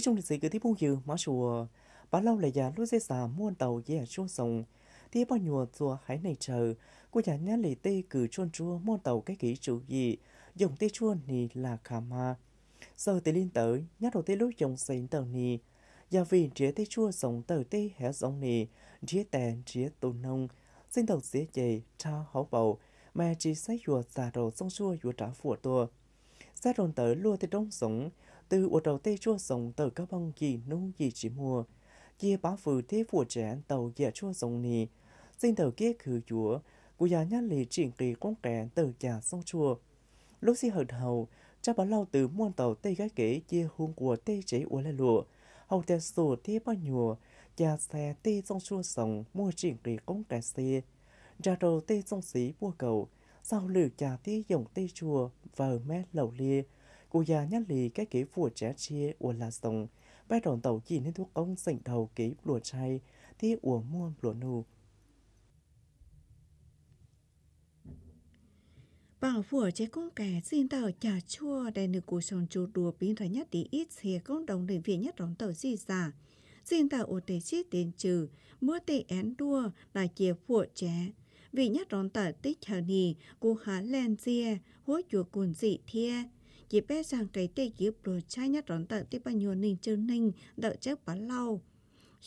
trong lịch sử bao lâu già 이종 리스이그 디봉유 마쇼 tàu 루제사 무언다오 예 Thì 띠바 뉴어 tua hãy này chờ cô già nhát lì tê cử chôn chua môn tàu cái kỹ chủ gì dùng tê chuôn nì là khả ma giờ tê liên tới nhát đầu tê lúc dùng sánh tàu nì và vì chế tê chua sống tờ tê hẻ giống nì chế tèn chế tù nông sinh tàu dễ dày cha hậu bầu mẹ chỉ sách chùa già đầu sông chua chùa trả phụ tua ra đồn tới lua tê đông sống từ ở đầu tê chua sống từ các bông gì nô gì chỉ mua. kia bá phử thế phụ trẻ tàu dạ chua sống nì. Xin tàu kia khử chúa, của nhà nhát lì triển kỳ con kẻ từ nhà sông chua. Lúc xí hợt hầu, cha bảo lâu từ muôn tàu tê gái kế chia hôn của tê chế ua lại lụa. Hầu tè sổ tê bao nhùa, cha xe tê sông chua sống mua triển kỳ con kẻ xe. Ra đầu tê sông xí bua cầu, sau lửa trà tê dòng tê chùa, vờ mét lầu lia. Cô già nhát lì cái kế phùa trẻ chia ua là sông, bay đòn tàu chỉ nên thuốc ông sảnh đầu kế lùa chay, thì ua muôn lùa nụ. bảo vừa trẻ công kẻ xin tàu trả chua để nữ cuộc sống chủ đùa biến ra nhất tí ít thì công đồng để viện nhất đóng tàu gì giả. Xin tàu ổ tế chi tiền trừ, mua tị én đua là chia phụ trẻ Vì nhất đóng tờ tích hờ nì, cô há lên dìa, hối chùa cuồn dị thia chỉ bé rằng cái tê kiếp rồi chai nhát rón tận tê bao nhiêu ninh chân ninh đợi chết bá lâu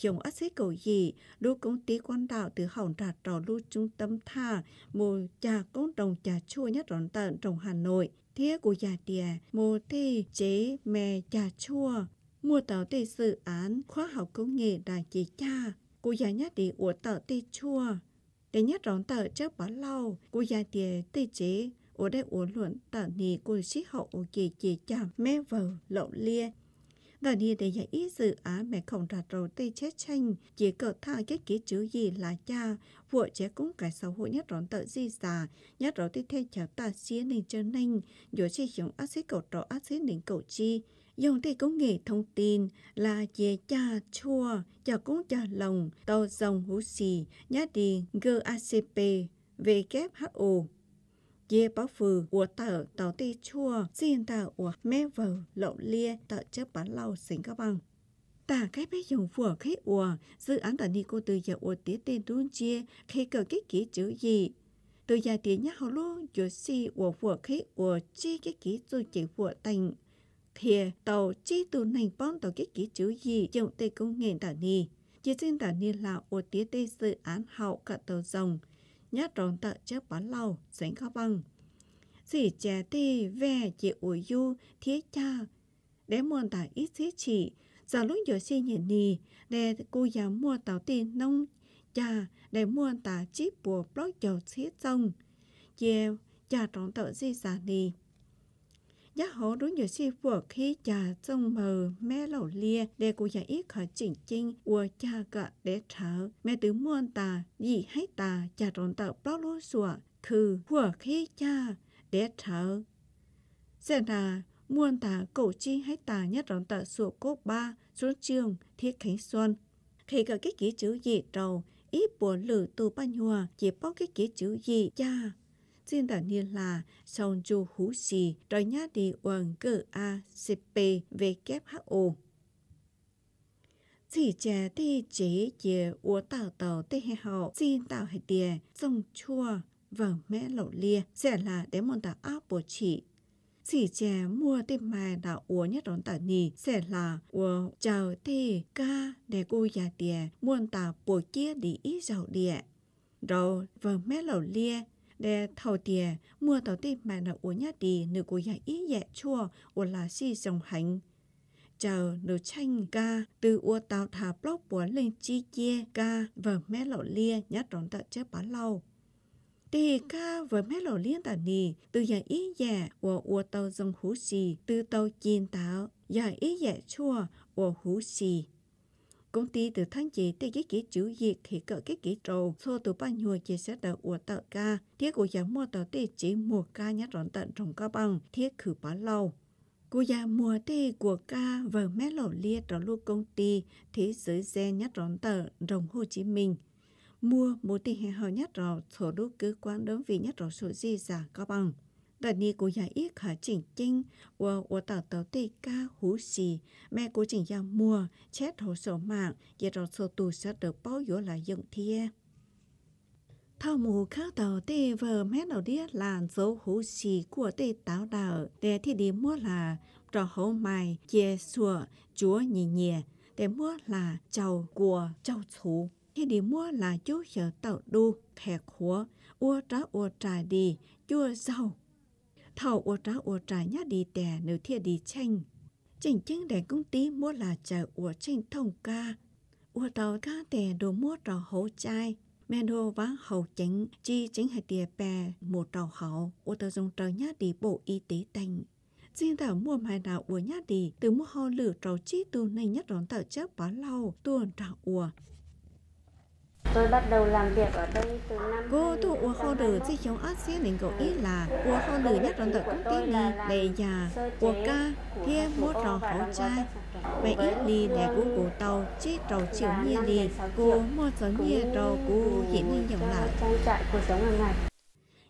Dùng ác xích cầu gì, đu công ty quan đạo từ hỏng trà trò lưu trung tâm thà, mô trà công đồng trà chua nhất rón tận trong Hà Nội. Thế của già tìa, mô thi chế mè trà chua. Mua tàu tê dự án khoa học công nghệ đại chế cha, của già nhất đi ủa tàu tê chua. Để nhất rón tận chớp bỏ lâu, của già tìa tê chế ổ đây ổ luận tờ nì cô sĩ hậu ổ kì kì chạm mê vờ lậu lia tờ đi để giải ý dự án mẹ không đạt rồi tây chết tranh chỉ cờ thao chết ký chữ gì là cha vợ chế cũng cái xã hội nhất rón tờ di già nhất rõ tây thay chở ta xía nên chân nên dù chi dùng ác sĩ cầu trọ ác sĩ nịnh cầu chi dùng tây cũng nghề thông tin là chế cha chua cha cũng cha lòng tàu dòng hữu xì nhát đi gacp WHO ye bao phừ của tờ tàu ti chua xin tờ của mẹ vợ lậu lia tờ chấp bán lau xính các bằng ta cái bé dùng phùa khi ủa dự án tờ ni cô từ giờ ủa tía tên đun Chi khi cờ cái kỹ chữ gì từ giờ tía nhá họ lô giờ si ủa phùa khi ủa chi cái kỹ dù chỉ phùa thành thì tàu chi tù nành bóng tàu cái kỹ chữ gì dùng tê công nghệ tờ ni chỉ xin tờ ni là ủa tía tê dự án hậu cả tàu rồng nhát rộn tợ chớp bán lâu dính khó băng. xỉ trẻ tì về chị ủi du thiết cha để muôn tả ít xí chỉ giờ lúc giờ xin nhìn nì để cô giáo mua tàu tin nông cha để muôn tả chip bùa blog dầu xí sông chiều cha trống tợ di sản nì giá họ đối nhiều si vừa khi cha trông mờ mẹ lẩu lia để cô giải ít khởi chỉnh chinh của cha gạ để thở mẹ tứ muôn ta dị hay ta cha trốn tờ bao lô sủa khừ của khi cha để thở xem là muôn ta cổ chi hay ta nhất trốn tờ sủa cốt ba xuống trường thiết khánh xuân khi cả cái ký chữ gì trầu ít buồn lử từ ban hòa chỉ bóc cái ký chữ gì cha xin đàn nhiên là song chu hú xì rồi nhá đi quần cử ACP WHO. Chỉ trẻ thì chế chế ua tạo tàu tê hệ hậu xin tạo hệ tìa sông chua và mẹ lộ lia sẽ là để môn tạo áp bổ chị chỉ trẻ mua tìm mà đã uống nhất đón tả nì sẽ là uống chào thì ca để cô già tìa muôn tà bùa kia đi ít giàu địa. Rồi vâng mẹ lẩu lia để thầu tiền mua tàu tì mà là uống nhát đi nửa của nhà ý dẹ chua của là si dòng hành chờ nửa tranh ca từ ua tàu thả block của lên chi chia ca và mẹ lộ lia nhát rộn tận chế bán lâu thì ca với mẹ lầu liên tận nì từ giờ ý dạ của ua tàu dòng hú xì từ tàu chiên tàu giờ ý dạ chua của hú xì công ty từ tháng chỉ tới giấy kỹ chữ diệt thì cỡ cái kỹ trầu xô từ ba nhùa chỉ sẽ đỡ ủa tợ ca thiết của giảng mua tờ tê chỉ mua ca nhát rõn tận trồng cao bằng thiết khử bá lâu Cô già mùa tê của ca và mé lẩu lia trò lu công ty thế giới xe nhát rón tờ rồng Hồ Chí Minh. Mua một tì hẹn hò nhát rò sổ đô cứ quan đơn vị nhát rò sổ di giả có bằng đợt này cô nhà ít khả chỉnh chinh và và tạo tàu tây ca hú xì mẹ cô chỉnh gia mùa chết hồ sổ mạng và rồi sổ tù sẽ được bao nhiêu là dụng thiê thao mù khác tàu tê vờ mẹ nào đĩa là dấu hú xì của tê táo đào để thi đi mua là trò hấu mài chè sủa chúa nhì nhẹ, để mua là chầu của chầu chú thì đi mua là chú sở tàu đu thẹt húa ua trá ua trà đi chúa giàu thầu ổ trá ổ trá nhá đi tè nếu thiệt đi chanh. Chỉnh chanh để công ty mua là chờ ổ chanh thông ca. Ổ tàu ca tè đồ mua trò hậu chai. Mẹ đồ vá hậu chánh chi chính hệ tìa bè một trò hậu. Ổ tàu dùng trò nhá đi bộ y tế tành. Riêng thảo mua mai nào ổ nhá đi từ mua hò lửa trò chi tu này nhất đón tàu chớp bó lâu tuần trò ổ. Tôi bắt đầu làm việc ở đây từ năm Cô tu ua khô đừ chi chống ác xí nên cậu ý là ua khô đừ nhất đoàn tờ công ty nì để già ua ca thia mốt rò khẩu trai Vậy ít lì để cô cổ tàu chi trầu chiều nhiên lì cô mua sở nhiên trầu cô hiện nhiên dòng lại Trang trại cuộc sống hàng ngày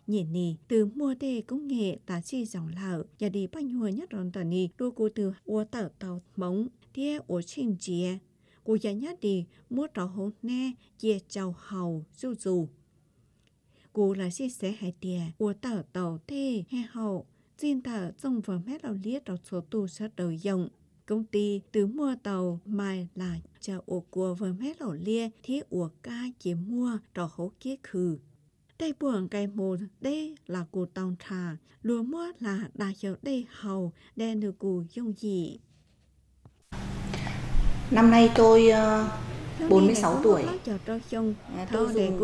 nhìn nì từ mua đề công nghệ tá chi dòng lở và đi bánh nhiêu nhất đoàn tờ nì đua cô từ ua tờ tàu mống tia ua chinh chia cô giá nhất đi mua trò hố nè chia chào hầu dù dù cô là xí xé hải tìa của tờ tàu thế hè hậu xin tờ trong vào mét đầu liết đầu số tù sát đầu dòng công ty từ mua tàu mai là chờ ổ của vừa mét đầu lia thì ổ ca chỉ mua trò hố kia khử đây buồn cái môn đây là cụ tàu trà lúa mua là đã hiểu đây hầu đen được cụ dùng gì Năm nay tôi ờ, uh, 46 tuổi. À, tôi dùng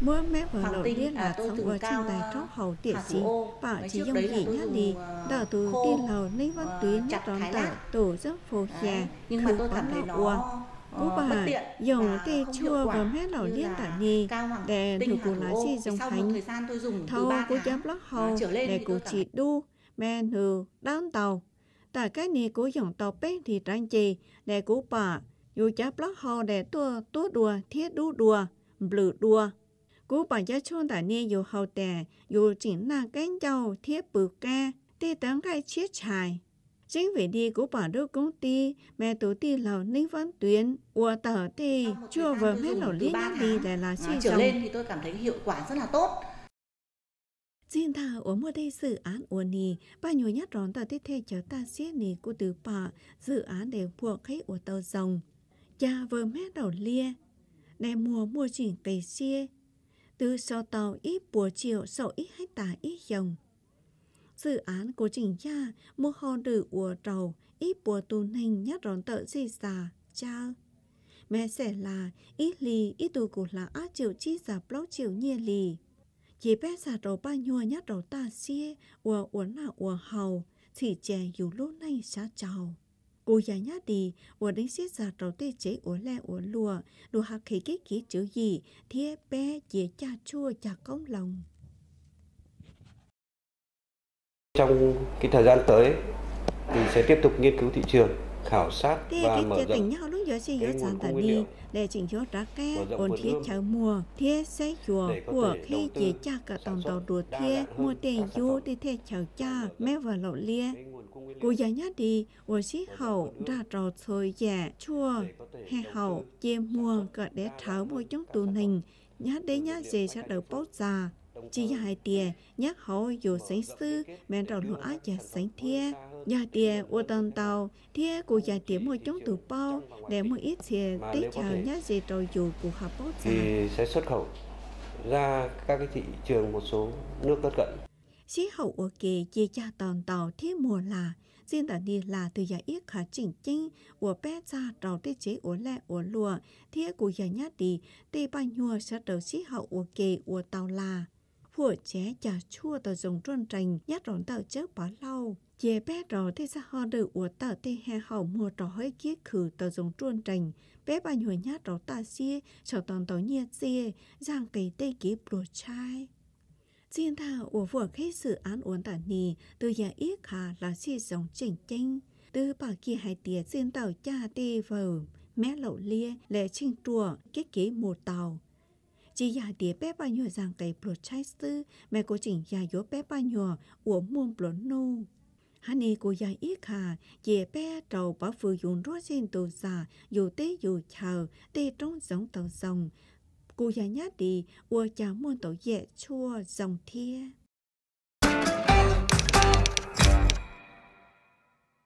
mỗi mép và lầu đi là tôi với cao đài tróc hầu tiệt sĩ và chỉ dùng gì nhá đi đỡ từ tiên lầu lấy văn tuyến nhất tròn tờ tổ giấc phô khè tôi phán là ua Cú bà dùng cây chua và mét lầu liên tả nì để thử cụ lá chi dòng thánh thâu cú giám lắc hầu để cụ chỉ đu men hừ đan tàu Tại cái này của dòng tộc bên thì trang trì, để của bà, dù chá block hò để tua tua đùa, thiết đu đùa, blue đùa. Cú bà giá chôn tại nè dù hầu tè, dù chỉnh là cánh dầu thiết bự ca, tê tấn gai chiếc chài. Chính vì đi của bà đô công ty, mẹ tổ ti lầu ninh văn tuyến, ua tờ thì chưa vừa mẹ lầu lý nhắc đi để là vâng, suy Trở lên thì tôi cảm thấy hiệu quả rất là tốt. Xin thà ở mùa đây dự án ổn nì, ba nhồi nhát rón tờ tiếp theo chở ta xiết nì của từ bà, dự án để buộc khách ổ tàu dòng Cha vợ mẹ đầu lia, để mùa mua chỉnh tề xia. Từ sau tàu ít bùa chiều sau ít hay tả ít dòng. Dự án của chỉnh cha mua hòn đử ủa tàu ít bùa tù nành nhát rón tợ gì xà, cha mẹ sẽ là ít lì ít tù cụ là á triệu chi giả blog triệu nhiên lì chỉ bé giả đầu ba nhua nhát đầu ta xie ua uốn là ua hầu thì chè dù lô nay xa chào cô già nhát đi ua đánh xiết giả đầu tê chế ua le ua lùa đồ hạt khí cái ký chữ gì thiê bé dìa cha chua cha công lòng trong cái thời gian tới thì sẽ tiếp tục nghiên cứu thị trường khảo sát và mở rộng cái nguồn cung nguyên đi để chỉnh cho ra cái ổn thiết cháu mùa thiết sẽ chùa của khi chỉ cha cả tổng tàu đùa thiết mua tiền du để thiết cháu cha mẹ và lộ lia cô giáo nhá đi ổ sĩ hậu ra trò thôi dạ chùa hè hậu chế mùa cả để tháo mua trong tù hình nhá đế nhá gì sẽ đầu bót già chỉ hai tiền nhắc hậu dù sánh sư mẹ rộng lụa giá sánh thiết nhà tiề ô tần tàu thế cụ nhà tiệm một chống tủ bao để một ít xe tích chào nhá gì rồi dù của hợp bốt thì sẽ xuất khẩu ra các cái thị trường một số nước lân cận xí hậu ở kỳ chia cha tần tàu thế mùa là riêng tại đi là từ giờ ít khả chỉnh chinh của bé ra trầu tiết chế ổ lẹ ổ lùa thế cụ già nhá đi tây ban nhua sẽ đầu xí hậu ở kỳ ở tàu là ผัวเจ๊ chả chua tờ dùng trôn trành nhát rộn tờ chớp bỏ lâu chế bé rò thế ra họ được ủa tờ tê hè hậu mùa trò hơi kia khử tờ dùng trôn trành bé bà nhùa nhát rò tờ xia cho toàn tờ nhiệt xia giang cây tê kịp đồ chai Xin thà ủa vừa khi sự án uốn tả nì từ nhà ít khả là xì dòng chỉnh chinh từ bà kia hai tía xin tàu cha tê vờ mé lậu lia lệ trinh trùa kết kế một tàu chỉ ya địa bé ba nhỏ rằng cái bột project mẹ cô chỉnh ya yếu bé ba nhỏ uống muôn bột nô hắn ấy cô ya ít khả dễ bé trầu bá vừa dùng rốt trên tù già dù tế dù chờ tế trong giống tàu dòng cô ya nhát đi ua chả muôn tàu dẹ chua dòng thiê